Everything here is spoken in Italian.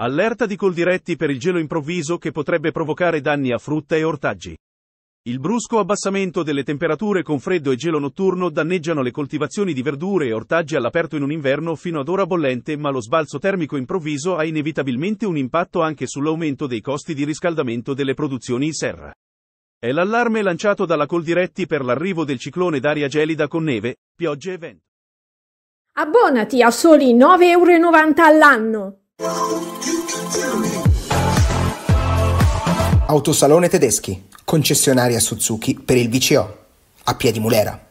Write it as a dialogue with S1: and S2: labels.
S1: Allerta di Coldiretti per il gelo improvviso che potrebbe provocare danni a frutta e ortaggi. Il brusco abbassamento delle temperature con freddo e gelo notturno danneggiano le coltivazioni di verdure e ortaggi all'aperto in un inverno fino ad ora bollente, ma lo sbalzo termico improvviso ha inevitabilmente un impatto anche sull'aumento dei costi di riscaldamento delle produzioni in serra. È l'allarme lanciato dalla Coldiretti per l'arrivo del ciclone d'aria gelida con neve, piogge e vento.
S2: Abbonati a soli 9,90 euro all'anno.
S3: Autosalone Tedeschi, concessionaria Suzuki per il VCO, a piedi Mulera.